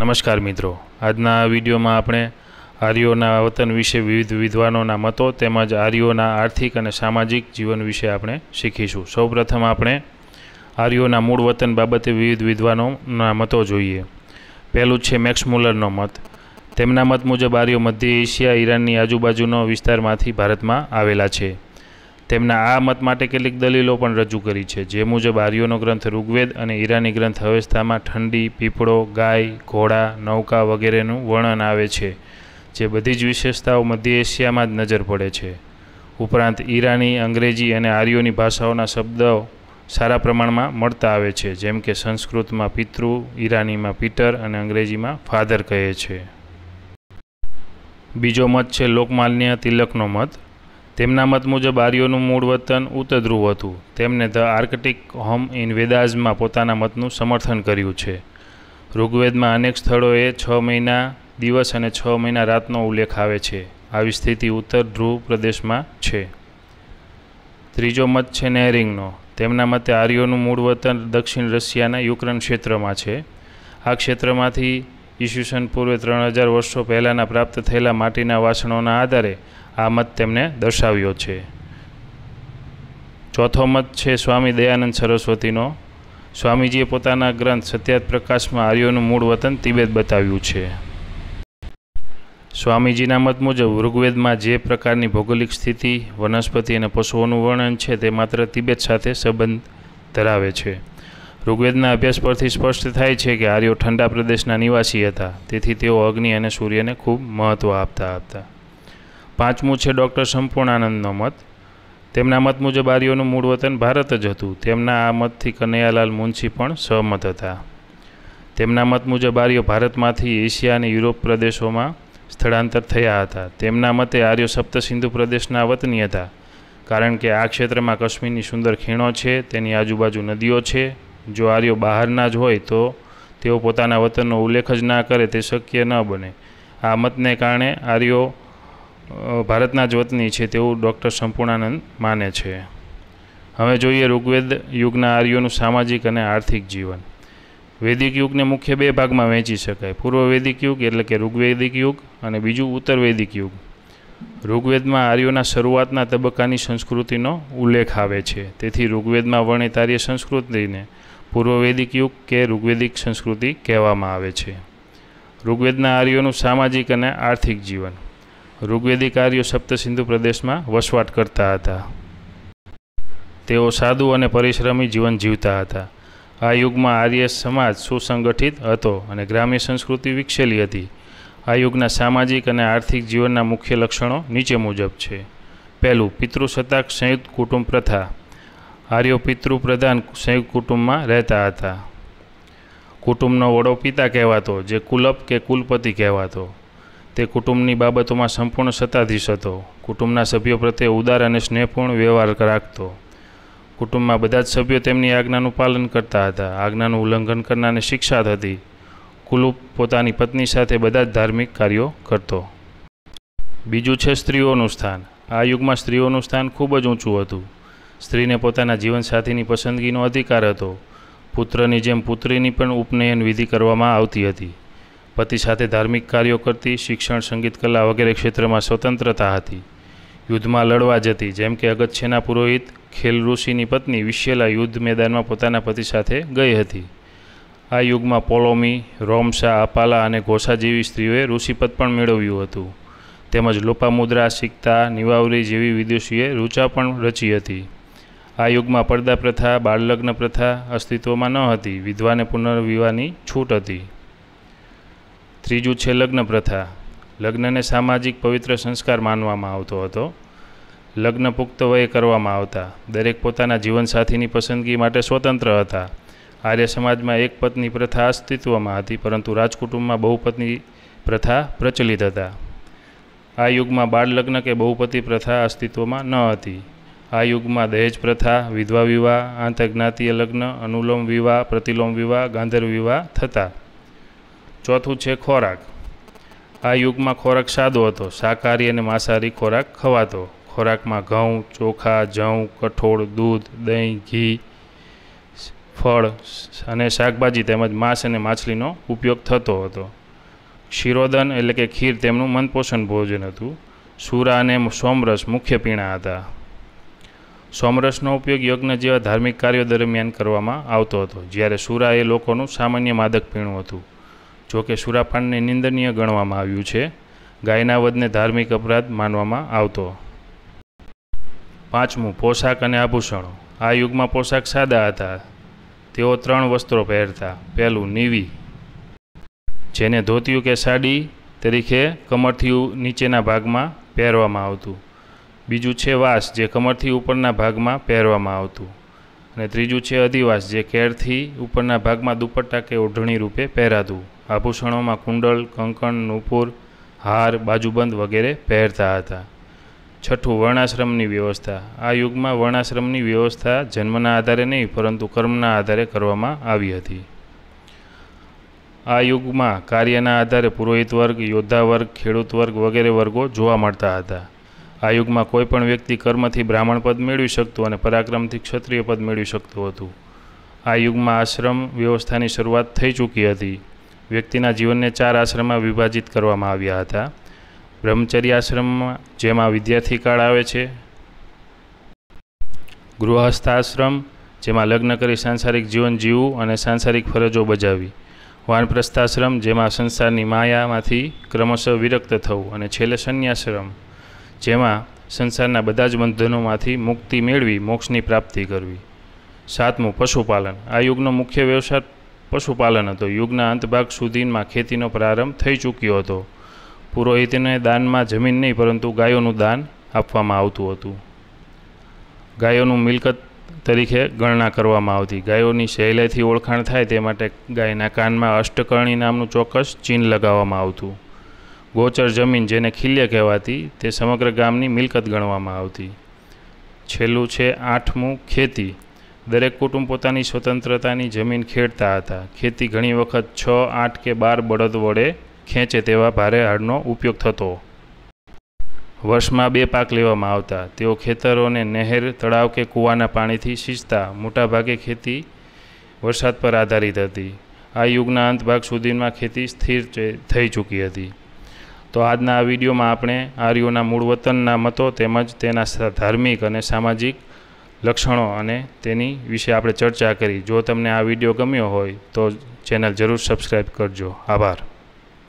નમસ્કાર મિત્રો આજના વિડીયોમાં આપણે આર્યોના વતન વિશે વિવિધ વિદ્વાનોના મતો તેમજ આર્યોના આર્થિક અને સામાજિક જીવન વિશે આપણે શીખીશું સૌપ્રથમ આપણે આર્યોના મૂળ વતન બાબતે વિવિધ વિદ્વાનોના મતો જોઈએ પહેલું છે મેક્સ મુલરનો મત તેમના મત મુજબ આર્યો મધ્ય એશિયા ઈરાનની આજુબાજુનો વિસ્તારમાંથી ભારતમાં આવેલા છે તેમના આ મત માટે કેટલીક દલીલો પણ રજૂ કરી છે જે મુજબ આર્યોનો ગ્રંથ ઋગ્વેદ અને ઈરાની ગ્રંથ અવેસ્થામાં ઠંડી પીપળો ગાય ઘોડા નૌકા વગેરેનું વર્ણન આવે છે જે બધી જ વિશેષતાઓ મધ્ય એશિયામાં જ નજર પડે છે ઉપરાંત ઈરાની અંગ્રેજી અને આર્યોની ભાષાઓના શબ્દો સારા પ્રમાણમાં મળતા આવે છે જેમ કે સંસ્કૃતમાં પિતૃ ઈરાનીમાં પીટર અને અંગ્રેજીમાં ફાધર કહે છે બીજો મત છે લોકમાન્ય તિલકનો મત તેમના મત મુજબ આર્યોનું મૂળ વતન ઉત્તર ધ્રુવ હતું તેમણે ધ આર્કટિક હોમ ઇન વેદાઝમાં પોતાના મતનું સમર્થન કર્યું છે ઋગ્વેદમાં અનેક સ્થળોએ છ મહિના દિવસ અને છ મહિના રાતનો ઉલ્લેખ આવે છે આવી સ્થિતિ ઉત્તર ધ્રુવ પ્રદેશમાં છે ત્રીજો મત છે નેહરિંગનો તેમના મતે આર્યોનું મૂળ વતન દક્ષિણ રશિયાના યુક્રેન ક્ષેત્રમાં છે આ ક્ષેત્રમાંથી ઈસવીસન પૂર્વે ત્રણ હજાર વર્ષો પહેલાંના પ્રાપ્ત થયેલા માટીના વાસણોના આધારે આ મત તેમણે દર્શાવ્યો છે ચોથો મત છે સ્વામી દયાનંદ સરસ્વતીનો સ્વામીજીએ પોતાના ગ્રંથ સત્યાત પ્રકાશમાં આર્યોનું મૂળ વતન તિબેત બતાવ્યું છે સ્વામીજીના મત મુજબ ઋગ્વેદમાં જે પ્રકારની ભૌગોલિક સ્થિતિ વનસ્પતિ અને પશુઓનું વર્ણન છે તે માત્ર તિબેત સાથે સંબંધ ધરાવે છે ઋગ્વેદના અભ્યાસ પરથી સ્પષ્ટ થાય છે કે આર્યો ઠંડા પ્રદેશના નિવાસી હતા તેથી તેઓ અગ્નિ અને સૂર્યને ખૂબ મહત્ત્વ આપતા હતા પાંચમું છે ડૉક્ટર સંપૂર્ણાનંદનો મત તેમના મત મુજબ આર્યોનું મૂળ વતન ભારત જ હતું તેમના આ મતથી કનૈયાલાલ મુનશી પણ સહમત હતા તેમના મત મુજબ આર્યો ભારતમાંથી એશિયા અને યુરોપ પ્રદેશોમાં સ્થળાંતર થયા હતા તેમના મતે આર્યો સપ્તસિંધુ પ્રદેશના વતની હતા કારણ કે આ ક્ષેત્રમાં કાશ્મીરની સુંદર ખીણો છે તેની આજુબાજુ નદીઓ છે જો આર્યો બહારના જ હોય તો તેઓ પોતાના વતનનો ઉલ્લેખ જ ના કરે તે શક્ય ન બને આ મતને કારણે આર્યો ભારતના જ વતની છે તેવું ડૉક્ટર સંપૂર્ણાનંદ માને છે હવે જોઈએ ઋગ્વેદ યુગના આર્યોનું સામાજિક અને આર્થિક જીવન વૈદિક યુગને મુખ્ય બે ભાગમાં વહેંચી શકાય પૂર્વ વૈદિક યુગ એટલે કે ઋગ્વેદિક યુગ અને બીજું ઉત્તર વૈદિક યુગ ઋગ્વેદમાં આર્યોના શરૂઆતના તબક્કાની સંસ્કૃતિનો ઉલ્લેખ આવે છે તેથી ઋગ્વેદમાં વર્ણિત આર્ય સંસ્કૃતિને પૂર્વ વૈદિક યુગ કે ઋગ્વેદિક સંસ્કૃતિ કહેવામાં આવે છે ઋગ્વેદના આર્યોનું સામાજિક અને આર્થિક જીવન ઋગ્વેદિક સપ્તસિંધુ પ્રદેશમાં વસવાટ કરતા હતા તેઓ સાદુ અને પરિશ્રમી જીવન જીવતા હતા આ યુગમાં આર્ય સમાજ સુસંગઠિત હતો અને ગ્રામ્ય સંસ્કૃતિ વિકસેલી હતી આ યુગના સામાજિક અને આર્થિક જીવનના મુખ્ય લક્ષણો નીચે મુજબ છે પહેલું પિતૃસત્તાક સંયુક્ત કુટુંબ પ્રથા આર્યો પિતૃ પ્રધાન સંયુક્ત કુટુંબમાં રહેતા હતા કુટુંબનો વડો પિતા કહેવાતો જે કુલપ કે કુલપતિ કહેવાતો તે કુટુંબની બાબતોમાં સંપૂર્ણ સત્તાધીશ હતો કુટુંબના સભ્યો પ્રત્યે ઉદાર અને સ્નેહપૂર્ણ વ્યવહાર રાખતો કુટુંબમાં બધા જ સભ્યો તેમની આજ્ઞાનું પાલન કરતા હતા આજ્ઞાનું ઉલ્લંઘન કરનારને શિક્ષા હતી કુલુપ પોતાની પત્ની સાથે બધા જ ધાર્મિક કાર્યો કરતો બીજું છે સ્ત્રીઓનું સ્થાન આ યુગમાં સ્ત્રીઓનું સ્થાન ખૂબ જ ઊંચું હતું સ્ત્રીને પોતાના જીવનસાથીની પસંદગીનો અધિકાર હતો પુત્રની જેમ પુત્રીની પણ ઉપનયન વિધિ કરવામાં આવતી હતી પતિ સાથે ધાર્મિક કાર્યો કરતી શિક્ષણ સંગીત કલા વગેરે ક્ષેત્રમાં સ્વતંત્રતા હતી યુદ્ધમાં લડવા જતી જેમ કે અગત્યના પુરોહિત ખેલ ઋષિની પત્ની વિશેલા યુદ્ધ મેદાનમાં પોતાના પતિ સાથે ગઈ હતી આ યુગમાં પોલોમી રોમસા અપાલા અને ઘોષા જેવી સ્ત્રીઓએ ઋષિપદ પણ મેળવ્યું હતું તેમજ લોપામુદ્રા સિક્તા નિવાવરી જેવી વિદેશીએ રૂચા પણ રચી હતી આ યુગમાં પડદા પ્રથા બાળલગ્ન પ્રથા અસ્તિત્વમાં ન હતી વિધવાને પુનર્વિવાહની છૂટ હતી ત્રીજું છે લગ્ન પ્રથા લગ્નને સામાજિક પવિત્ર સંસ્કાર માનવામાં આવતો હતો લગ્ન પુખ્ત વયે કરવામાં આવતા દરેક પોતાના જીવનસાથીની પસંદગી માટે સ્વતંત્ર હતા આર્ય સમાજમાં એક પત્ની પ્રથા અસ્તિત્વમાં હતી પરંતુ રાજકુટુંબમાં બહુપત્ની પ્રથા પ્રચલિત હતા આ યુગમાં બાળલગ્ન કે બહુપતિ પ્રથા અસ્તિત્વમાં ન હતી આ યુગમાં દહેજ પ્રથા વિધવા વિવાહ આંતરજ્ઞાતીય લગ્ન અનુલોમ વિવાહ પ્રતિલોમ વિવાહ ગાંધર વિવાહ થતા ચોથું છે ખોરાક આ યુગમાં ખોરાક સાદો હતો શાકાહારી અને માંસાહારી ખોરાક ખવાતો ખોરાકમાં ઘઉં ચોખા જવ કઠોળ દૂધ દહીં ઘી ફળ અને શાકભાજી તેમજ માંસ અને માછલીનો ઉપયોગ થતો હતો ક્ષીરોદન એટલે કે ખીર તેમનું મનપોષણ ભોજન હતું સુરા અને સોમરસ મુખ્ય પીણા હતા સોમરસનો ઉપયોગ યજ્ઞ જેવા ધાર્મિક કાર્યો દરમિયાન કરવામાં આવતો હતો જ્યારે સુરા એ લોકોનું સામાન્ય માદક પીણું હતું જોકે સુરાપાનને નિંદનીય ગણવામાં આવ્યું છે ગાયના વધને ધાર્મિક અપરાધ માનવામાં આવતો પાંચમું પોશાક અને આભૂષણો આ યુગમાં પોશાક સાદા હતા તેઓ ત્રણ વસ્ત્રો પહેરતા પહેલું નીવી જેને ધોતિયું કે સાડી તરીકે કમરથી નીચેના ભાગમાં પહેરવામાં આવતું બીજું છે વાસ જે કમરથી ઉપરના ભાગમાં પહેરવામાં આવતું અને ત્રીજું છે અધિવાસ જે કેરથી ઉપરના ભાગમાં દુપટ્ટા કે ઓઢણી રૂપે પહેરાતું આભૂષણોમાં કુંડલ કંકણ નુપુર હાર બાજુબંધ વગેરે પહેરતા હતા છઠ્ઠું વર્ણાશ્રમની વ્યવસ્થા આ યુગમાં વર્ણાશ્રમની વ્યવસ્થા જન્મના આધારે નહીં પરંતુ કર્મના આધારે કરવામાં આવી હતી આ યુગમાં કાર્યના આધારે પુરોહિત વર્ગ યોદ્ધા વર્ગ ખેડૂત વર્ગ વગેરે વર્ગો જોવા મળતા હતા આ યુગમાં કોઈપણ વ્યક્તિ કર્મથી બ્રાહ્મણ પદ મેળવી શકતું અને પરાક્રમથી ક્ષત્રિય પદ મેળવી શકતું હતું આ યુગમાં આશ્રમ વ્યવસ્થાની શરૂઆત થઈ ચૂકી હતી વ્યક્તિના જીવનને ચાર આશ્રમમાં વિભાજિત કરવામાં આવ્યા હતા બ્રહ્મચર્ય આશ્રમમાં જેમાં વિદ્યાર્થી કાળ આવે છે આશ્રમ જેમાં લગ્ન કરી સાંસારિક જીવન જીવવું અને સાંસારિક ફરજો બજાવવી વાનપ્રસ્થાશ્રમ જેમાં સંસારની માયામાંથી ક્રમશઃ વિરક્ત થવું અને છેલ્લે સંન્યાશ્રમ જેમાં સંસારના બધા જ બંધનોમાંથી મુક્તિ મેળવી મોક્ષની પ્રાપ્તિ કરવી સાતમું પશુપાલન આ યુગનો મુખ્ય વ્યવસાય પશુપાલન હતો યુગના અંતભાગ સુધીમાં ખેતીનો પ્રારંભ થઈ ચૂક્યો હતો પુરોહિતને દાનમાં જમીન નહીં પરંતુ ગાયોનું દાન આપવામાં આવતું હતું ગાયોનું મિલકત તરીકે ગણના કરવામાં આવતી ગાયોની સહેલાઈથી ઓળખાણ થાય તે માટે ગાયના કાનમાં અષ્ટકર્ણી નામનું ચોક્કસ ચિહ્ન લગાવવામાં આવતું ગોચર જમીન જેને ખીલ્ય કહેવાતી તે સમગ્ર ગામની મિલકત ગણવામાં આવતી છેલ્લું છે આઠમું ખેતી દરેક કુટુંબ પોતાની સ્વતંત્રતાની જમીન ખેડતા હતા ખેતી ઘણી વખત છ આઠ કે બાર બળદ વડે ખેંચે તેવા ભારે હાડનો ઉપયોગ થતો વર્ષમાં બે પાક લેવામાં આવતા તેઓ ખેતરોને નહેર તળાવ કે કૂવાના પાણીથી સિંચતા મોટાભાગે ખેતી વરસાદ પર આધારિત હતી આ યુગના અંત ભાગ સુધીમાં ખેતી સ્થિર થઈ ચૂકી હતી તો આજના આ વિડીયોમાં આપણે આર્યોના મૂળ વતનના મતો તેમજ તેના ધાર્મિક અને સામાજિક લક્ષણો અને તેની વિશે આપણે ચર્ચા કરી જો તમને આ વિડીયો ગમ્યો હોય તો ચેનલ જરૂર સબસ્ક્રાઈબ કરજો આભાર